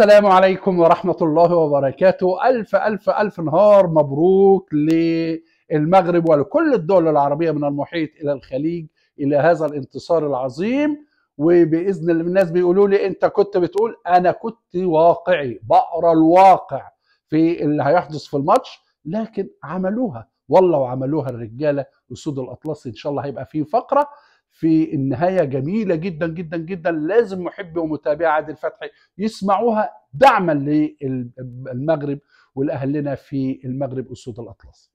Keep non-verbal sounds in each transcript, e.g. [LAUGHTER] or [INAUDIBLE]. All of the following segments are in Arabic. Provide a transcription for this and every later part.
السلام عليكم ورحمة الله وبركاته ألف ألف ألف نهار مبروك للمغرب ولكل الدول العربية من المحيط إلى الخليج إلى هذا الانتصار العظيم وبإذن الله الناس بيقولوا لي أنت كنت بتقول أنا كنت واقعي بقرا الواقع في اللي هيحدث في الماتش لكن عملوها والله وعملوها الرجالة أسود الأطلسي إن شاء الله هيبقى فيه فقرة في النهاية جميلة جدا جدا جدا لازم محبي ومتابعي عادل فتحي يسمعوها دعما للمغرب والأهلنا في المغرب أسود الأطلس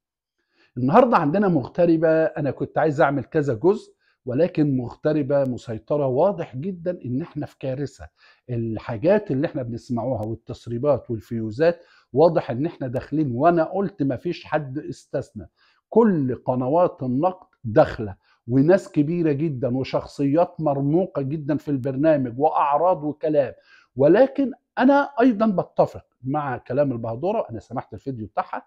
النهاردة عندنا مغتربة أنا كنت عايز أعمل كذا جزء ولكن مغتربة مسيطرة واضح جدا إن إحنا في كارثة الحاجات اللي إحنا بنسمعوها والتسريبات والفيوزات واضح إن إحنا داخلين وأنا قلت مفيش حد استثنى كل قنوات النقد داخله وناس كبيره جدا وشخصيات مرموقه جدا في البرنامج واعراض وكلام ولكن انا ايضا بتفق مع كلام البهدوره انا سمحت الفيديو بتاعها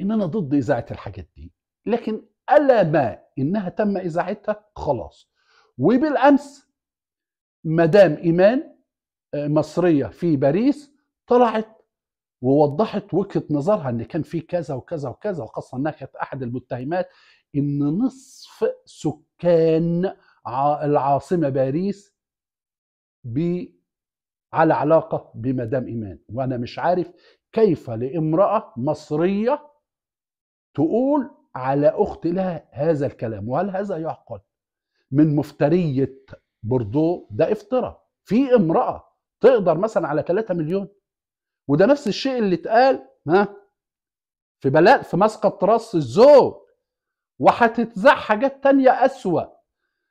ان انا ضد اذاعه الحاجات دي لكن الا ما انها تم اذاعتها خلاص وبالامس مدام ايمان آه، مصريه في باريس طلعت ووضحت وجهه نظرها ان كان في كذا وكذا وكذا وخاصه انها كانت احد المتهمات ان نصف سكان العاصمه باريس بي على علاقه بمدام ايمان وانا مش عارف كيف لامراه مصريه تقول على اخت لها هذا الكلام وهل هذا يعقل من مفتريه بوردو ده افتراء في امراه تقدر مثلا على 3 مليون وده نفس الشيء اللي اتقال ها في بلاء في مسقط راس الزوج وهتتذاع حاجات تانية أسوأ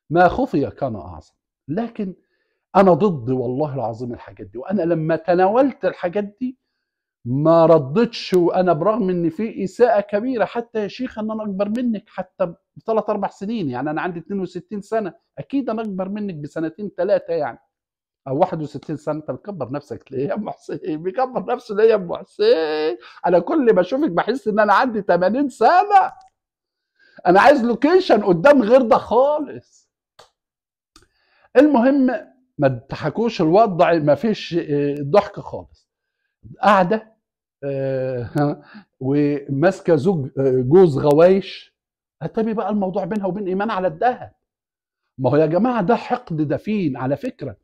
ما خفي كان أعظم لكن أنا ضد والله العظيم الحاجات دي وأنا لما تناولت الحاجات دي ما ردتش وأنا برغم إن في إساءة كبيرة حتى يا شيخ إن أنا أكبر منك حتى بثلاث أربع سنين يعني أنا عندي 62 سنة أكيد أنا أكبر منك بسنتين ثلاثة يعني او 61 سنه انت بتكبر نفسك ليه يا ام حسين بيكبر نفسه ليه يا ام حسين انا كل ما اشوفك بحس ان انا عندي 80 سنه انا عايز لوكيشن قدام غير ده خالص المهم ما تضحكوش الوضع ما فيش آه، ضحك خالص قاعده آه، [LAUGHS] وماسكه زوج آه، جوز غوايش هتبي طيب بقى الموضوع بينها وبين ايمان على الذهب ما هو يا جماعه ده حقد دفين على فكره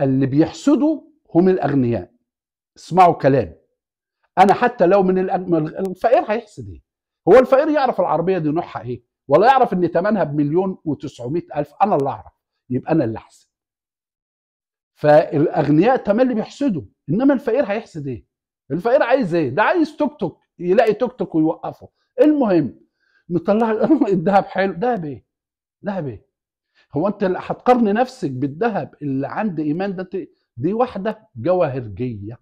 اللي بيحسدوا هم الاغنياء اسمعوا كلام انا حتى لو من الفقير هيحسد ايه هو الفقير يعرف العربيه دي نوعها ايه ولا يعرف ان ثمنها بمليون و الف انا اللي اعرف يبقى انا اللي احسد فالاغنياء تمام اللي بيحسدوا انما الفقير هيحسد ايه الفقير عايز ايه ده عايز توك توك يلاقي توك توك ويوقفه المهم مطلع [LAUGHS] الذهب حلو ذهب ايه ذهب ايه هو انت هتقارن نفسك بالذهب اللي عند ايمان ده دي واحده جواهرجيه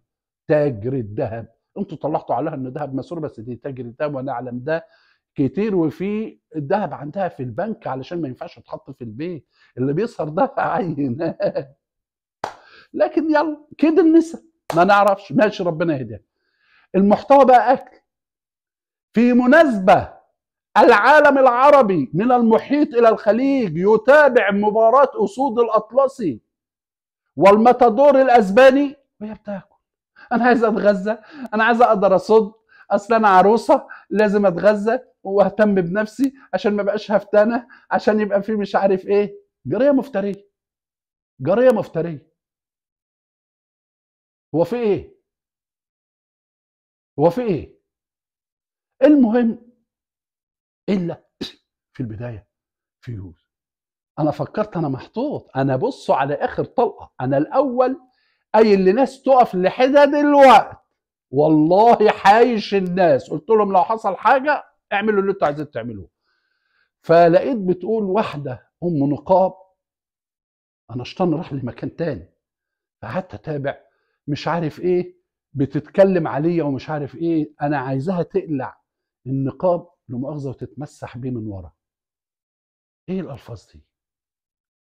تاجر الذهب انتوا طلعتوا عليها ان ذهب مسروق بس دي تجري وانا ونعلم ده كتير وفي الذهب عندها في البنك علشان ما ينفعش يتحط في البيت اللي بيسهر ده [LAUGHS] عين لكن يلا كده النساء ما نعرفش ماشي ربنا يهديها المحتوى بقى اكل في مناسبه العالم العربي من المحيط الى الخليج يتابع مباراه اسود الاطلسي والمتادور الاسباني وهي بتاكل انا عايز اتغذى انا عايز اقدر اصد اصل انا عروسه لازم اتغذى واهتم بنفسي عشان ما بقاش هفتنه عشان يبقى في مش عارف ايه جاريه مفتريه جاريه مفتريه هو في ايه هو في ايه المهم الا في البدايه في يوسف انا فكرت انا محطوط انا بصوا على اخر طلقه انا الاول اي اللي ناس تقف لحدد دلوقت والله حايش الناس قلت لهم لو حصل حاجه اعملوا اللي انتوا عايزين تعملوه فلقيت بتقول واحده ام نقاب انا اشتن راح لمكان تاني فقعدت اتابع مش عارف ايه بتتكلم عليا ومش عارف ايه انا عايزاها تقلع النقاب لمؤاخذه وتتمسح بيه من ورا ايه الالفاظ دي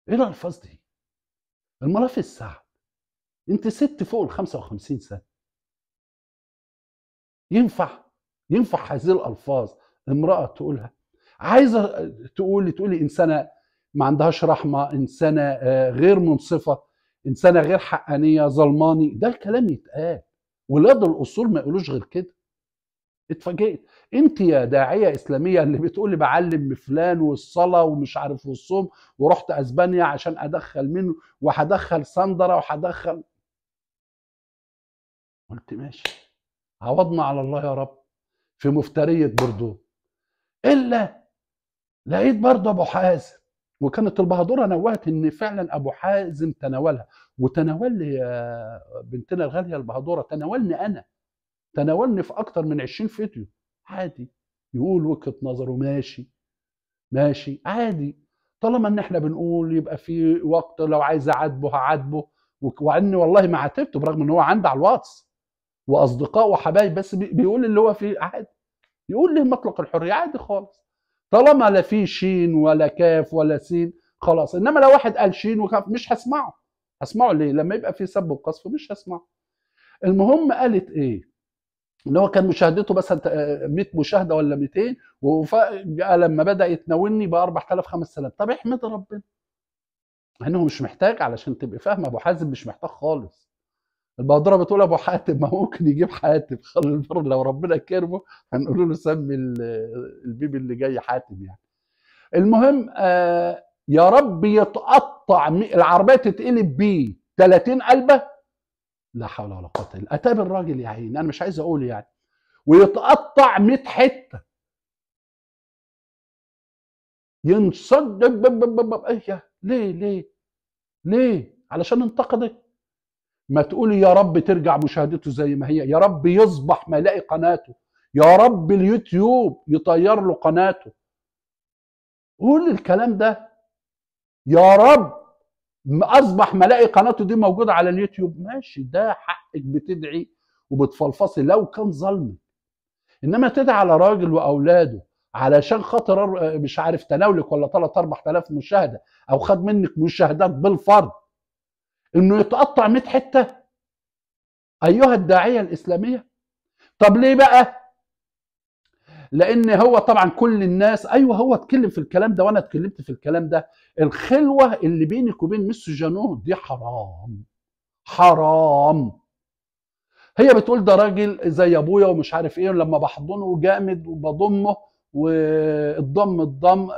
ايه الالفاظ دي الملف الساعه انت ست فوق ال 55 سنه ينفع ينفع هذه الالفاظ امراه تقولها عايزه تقول تقولي انسانه ما عندهاش رحمه انسانه آه، غير منصفه انسانه غير حقانيه ظلماني ده الكلام يتقال ولاد الاصول ما يقولوش غير كده اتفاجئت انت يا داعيه اسلاميه اللي بتقولي بعلم فلان والصلاه ومش عارف والصوم ورحت اسبانيا عشان ادخل منه وهدخل سندره وهدخل قلت ماشي عوضنا على الله يا رب في مفترية بردو إلا لقيت برضه أبو حازم وكانت البهدوره نوهت ان فعلا ابو حازم تناولها وتناول لي بنتنا الغاليه البهدوره تناولني انا تناولني في اكتر من 20 فيديو عادي يقول وجهه نظره ماشي ماشي عادي طالما ان احنا بنقول يبقى في وقت لو عايز اعاتبه هعاتبه وعني والله ما عاتبته برغم ان هو عندي على الواتس واصدقاء وحبايب بس بيقول اللي هو فيه عادي يقول لي مطلق الحريه عادي خالص طالما لا في شين ولا كاف ولا سين خلاص انما لو واحد قال شين وكاف مش هسمعه هسمعه ليه لما يبقى في سب وقذف مش هسمعه المهم قالت ايه ان هو كان مشاهدته بس 100 آه، مشاهده ولا 200 وفجاه لما بدا يتناولني بقى 4000 5000 طب احمد ربنا انه مش محتاج علشان تبقى فاهمه ابو حازم مش محتاج خالص البقدوره بتقول ابو حاتم ما ممكن يجيب حاتم [LAUGHS] لو ربنا كرمه هنقول له سمي البيبي اللي جاي حاتم يعني المهم آه يا رب يتقطع العربيه تتقلب بيه 30 قلبه لا حول ولا قوه الا اتاب الراجل يا عيني انا مش عايز اقول يعني ويتقطع 100 حته ينصد أيوة، ليه ليه ليه علشان انتقدك ما تقولي يا رب ترجع مشاهدته زي ما هي يا رب يصبح ما يلاقي قناته يا رب اليوتيوب يطير له قناته قول الكلام ده يا رب اصبح ما الاقي قناته دي موجوده على اليوتيوب ماشي ده حقك بتدعي وبتفلفصي لو كان ظلمك انما تدعي على راجل واولاده علشان خاطر مش عارف تناولك ولا 3 4000 مشاهده او خد منك مشاهدات بالفرض انه يتقطع 100 حته ايها الداعيه الاسلاميه طب ليه بقى لان هو طبعا كل الناس ايوه هو اتكلم في الكلام ده وانا اتكلمت في الكلام ده الخلوه اللي بينك وبين مس جانون دي حرام حرام هي بتقول ده راجل زي ابويا ومش عارف ايه لما بحضنه جامد وبضمه والضم الضم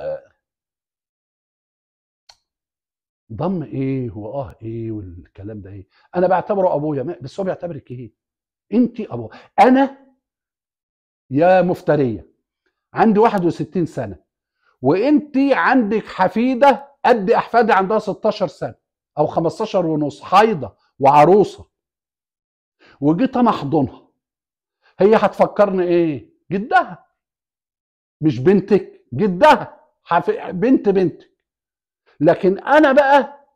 ضم ايه واه ايه والكلام ده ايه انا بعتبره ابويا بس هو بيعتبرك ايه انت ابو انا يا مفتريه عندي 61 سنه وانت عندك حفيده قد احفادي عندها 16 سنه او 15 ونص حايضه وعروسه وجيت انا احضنها هي هتفكرني ايه جدها مش بنتك جدها بنت بنتك لكن انا بقى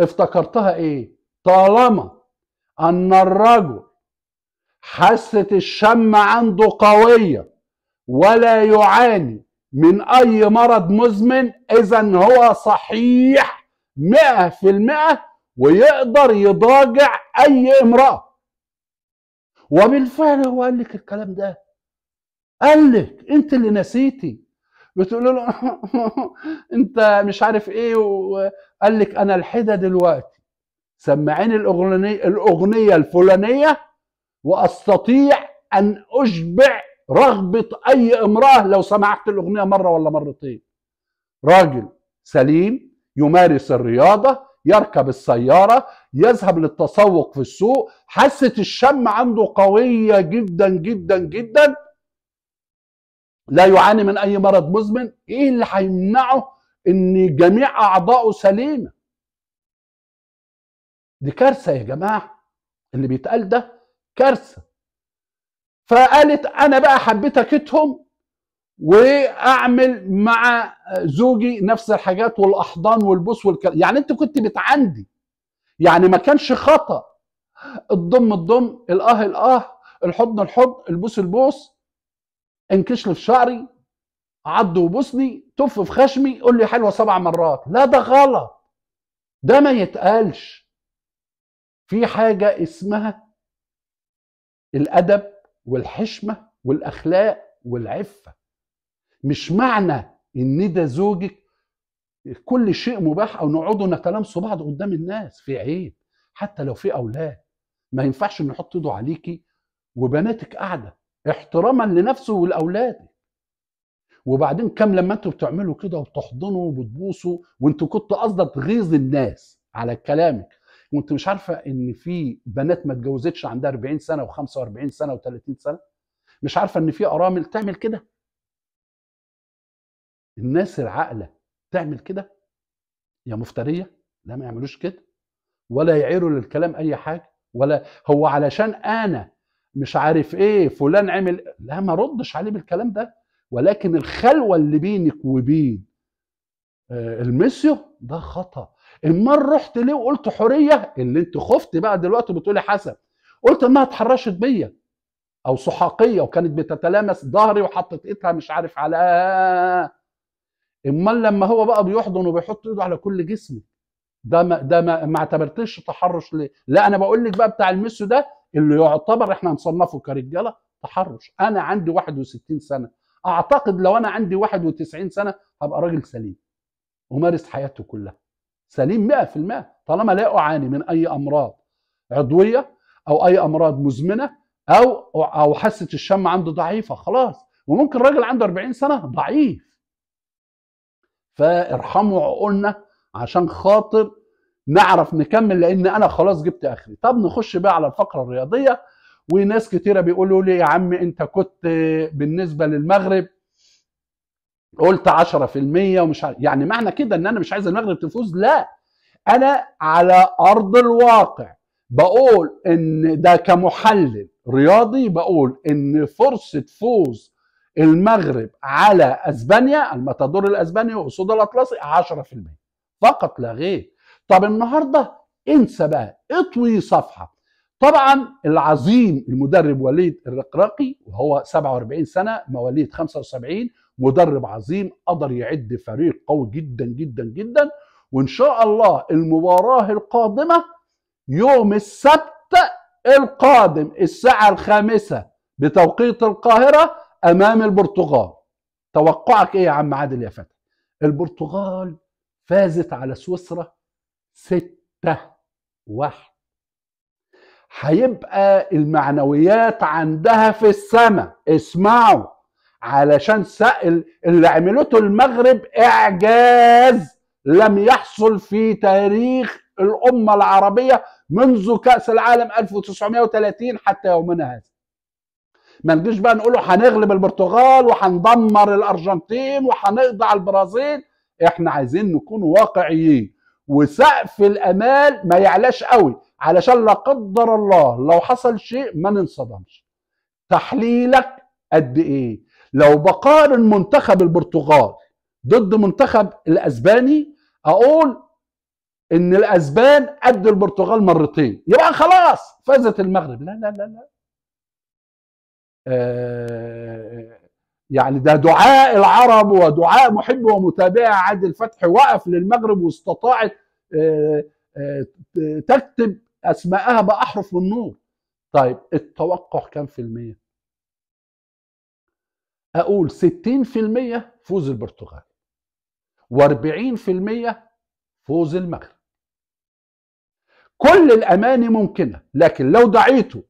افتكرتها ايه طالما ان الرجل حاسه الشم عنده قويه ولا يعاني من اي مرض مزمن اذا هو صحيح 100% ويقدر يضاجع اي امراه وبالفعل هو قال لك الكلام ده قال لك انت اللي نسيتي بتقول له [LAUGHS] انت مش عارف ايه وقال لك انا الحدة دلوقتي سمعيني الاغنيه الاغنيه الفلانيه واستطيع ان اشبع رغبه اي امراه لو سمعت الاغنيه مره ولا مرتين. راجل سليم يمارس الرياضه يركب السياره يذهب للتسوق في السوق حاسه الشم عنده قويه جدا جدا جدا لا يعاني من اي مرض مزمن ايه اللي هيمنعه ان جميع اعضائه سليمه دي كارثه يا جماعه اللي بيتقال ده كارثه فقالت انا بقى حبيت اكتهم واعمل مع زوجي نفس الحاجات والاحضان والبوس والكلام يعني انت كنت بتعندي يعني ما كانش خطا الضم الضم الاه الاه الحضن الحضن البوس البوس انكش لي في شعري عض وبصني تف في خشمي قول لي حلوه سبع مرات لا ده غلط ده ما يتقالش في حاجه اسمها الادب والحشمه والاخلاق والعفه مش معنى ان ده زوجك كل شيء مباح او نقعد نتلامسوا بعض قدام الناس في عيب حتى لو في اولاد ما ينفعش نحط ايده عليكي وبناتك قاعده احتراما لنفسه ولاولاده وبعدين كم لما انتوا بتعملوا كده وتحضنوا وبتبوسوا وانتوا كنتوا قصدك تغيظ الناس على كلامك وانت مش عارفه ان في بنات ما اتجوزتش عندها 40 سنه و45 سنه و30 سنه مش عارفه ان في ارامل تعمل كده الناس العاقله تعمل كده يا مفتريه لا ما يعملوش كده ولا يعيروا للكلام اي حاجه ولا هو علشان انا مش عارف ايه فلان عمل لا ما ردش عليه بالكلام ده ولكن الخلوه اللي بينك وبين آه، المسيو ده خطا اما رحت ليه وقلت حريه اللي انت خفت بقى دلوقتي بتقولي حسن قلت انها اتحرشت بيا او سحاقيه وكانت بتتلامس ظهري وحطت ايدها مش عارف على آه. اما لما هو بقى بيحضن وبيحط ايده على كل جسمي ده ما ده ما, ما اعتبرتش تحرش ليه لا انا بقول لك بقى بتاع المسيو ده اللي يعتبر احنا نصنفه كرجاله تحرش انا عندي 61 سنه اعتقد لو انا عندي 91 سنه هبقى راجل سليم امارس حياته كلها سليم 100% طالما لا اعاني من اي امراض عضويه او اي امراض مزمنه او او حاسه الشم عنده ضعيفه خلاص وممكن راجل عنده 40 سنه ضعيف فارحموا عقولنا عشان خاطر نعرف نكمل لان انا خلاص جبت اخري طب نخش بقى على الفقره الرياضيه وناس كتيره بيقولوا لي يا عم انت كنت بالنسبه للمغرب قلت 10% ومش عارف يعني معنى كده ان انا مش عايز المغرب تفوز لا انا على ارض الواقع بقول ان ده كمحلل رياضي بقول ان فرصه فوز المغرب على اسبانيا المتدور الاسباني واسود الاطلسي 10% فقط لا غير طب النهارده انسى بقى اطوي صفحه طبعا العظيم المدرب وليد الرقراقي وهو 47 سنه مواليد 75 مدرب عظيم قدر يعد فريق قوي جدا جدا جدا وان شاء الله المباراه القادمه يوم السبت القادم الساعه الخامسه بتوقيت القاهره امام البرتغال توقعك ايه يا عم عادل يا فتح البرتغال فازت على سويسرا ستة واحد هيبقى المعنويات عندها في السماء اسمعوا علشان سأل اللي عملته المغرب إعجاز لم يحصل في تاريخ الأمة العربية منذ كأس العالم 1930 حتى يومنا هذا ما نجيش بقى نقوله هنغلب البرتغال وهندمر الأرجنتين وهنقضي على البرازيل احنا عايزين نكون واقعيين وسقف الامال ما يعلاش قوي علشان لا قدر الله لو حصل شيء ما ننصدمش تحليلك قد ايه لو بقارن منتخب البرتغال ضد منتخب الاسباني اقول ان الاسبان قد البرتغال مرتين يبقى خلاص فازت المغرب لا لا لا لا آه، يعني ده دعاء العرب ودعاء محب ومتابع عادل فتحي وقف للمغرب واستطاعت آه، آه، تكتب اسماءها باحرف النور طيب التوقع كام في المية اقول 60% فوز البرتغال و40% فوز المغرب كل الاماني ممكنه لكن لو دعيتوا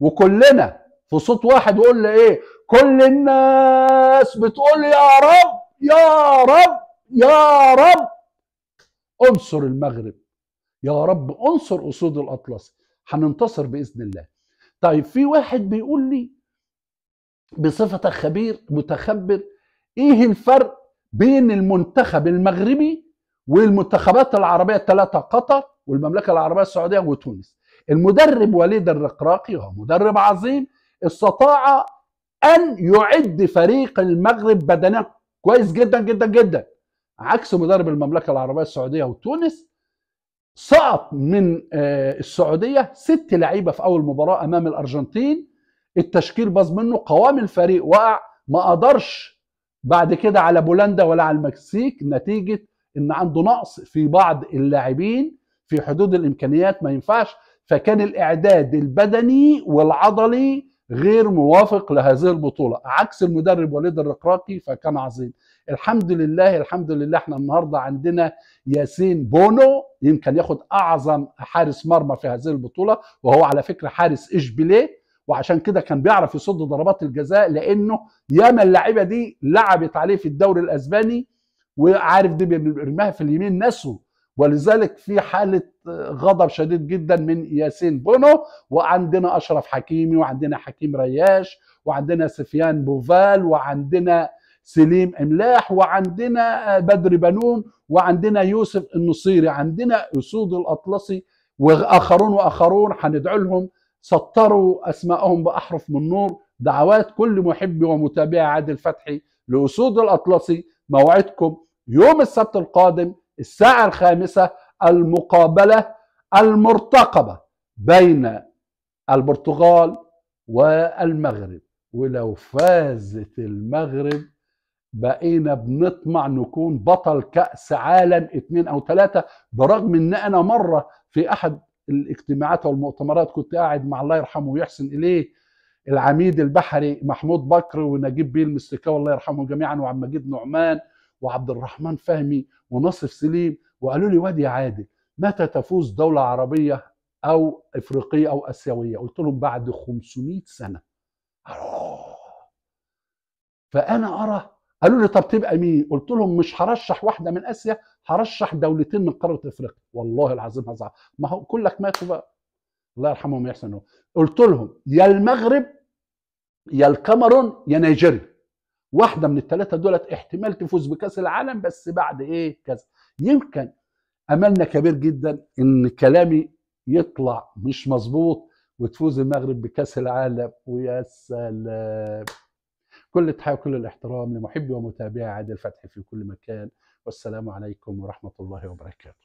وكلنا في صوت واحد وقول لي ايه كل الناس بتقول يا رب يا رب يا رب انصر المغرب يا رب انصر اسود الاطلس هننتصر باذن الله طيب في واحد بيقول لي بصفتك خبير متخبر ايه الفرق بين المنتخب المغربي والمنتخبات العربيه الثلاثه قطر والمملكه العربيه السعوديه وتونس المدرب وليد الرقراقي هو مدرب عظيم استطاع ان يعد فريق المغرب بدنيا كويس جدا جدا جدا عكس مدرب المملكه العربيه السعوديه وتونس سقط من آه، السعوديه ست لعيبه في اول مباراه امام الارجنتين التشكيل باظ منه قوام الفريق وقع ما قدرش بعد كده على بولندا ولا على المكسيك نتيجه ان عنده نقص في بعض اللاعبين في حدود الامكانيات ما ينفعش فكان الاعداد البدني والعضلي غير موافق لهذه البطولة عكس المدرب وليد الرقراقي فكان عظيم الحمد لله الحمد لله احنا النهاردة عندنا ياسين بونو يمكن ياخد أعظم حارس مرمى في هذه البطولة وهو على فكرة حارس إشبيليه وعشان كده كان بيعرف يصد ضربات الجزاء لانه ياما اللعيبه دي لعبت عليه في الدوري الاسباني وعارف دي بيرماها في اليمين نسوا ولذلك في حاله غضب شديد جدا من ياسين بونو وعندنا اشرف حكيمي وعندنا حكيم رياش وعندنا سفيان بوفال وعندنا سليم املاح وعندنا بدر بنون وعندنا يوسف النصيري عندنا اسود الاطلسي واخرون واخرون هندعو لهم سطروا اسمائهم باحرف من نور دعوات كل محب ومتابع عادل فتحي لاسود الاطلسي موعدكم يوم السبت القادم الساعة الخامسة المقابلة المرتقبة بين البرتغال والمغرب ولو فازت المغرب بقينا بنطمع نكون بطل كأس عالم اثنين أو ثلاثة برغم إن أنا مرة في أحد الاجتماعات والمؤتمرات كنت قاعد مع الله يرحمه ويحسن إليه العميد البحري محمود بكر ونجيب بيه المستكاوي الله يرحمه جميعا وعم مجيد نعمان وعبد الرحمن فهمي ونصف سليم وقالوا لي وادي عادل متى تفوز دولة عربية أو إفريقية أو آسيوية قلت لهم بعد 500 سنة آه. فأنا أرى قالوا لي طب تبقى مين؟ قلت لهم مش هرشح واحده من اسيا هرشح دولتين من قاره افريقيا والله العظيم هزعل ما هو كلك ماتوا بقى الله يرحمهم يحسن قلت لهم يا المغرب يا الكاميرون يا نيجيريا واحده من الثلاثه دولت احتمال تفوز بكاس العالم بس بعد ايه كذا يمكن املنا كبير جدا ان كلامي يطلع مش مظبوط وتفوز المغرب بكاس العالم ويا سلام كل التحيه وكل الاحترام لمحبي ومتابعي عادل فتحي في كل مكان والسلام عليكم ورحمه الله وبركاته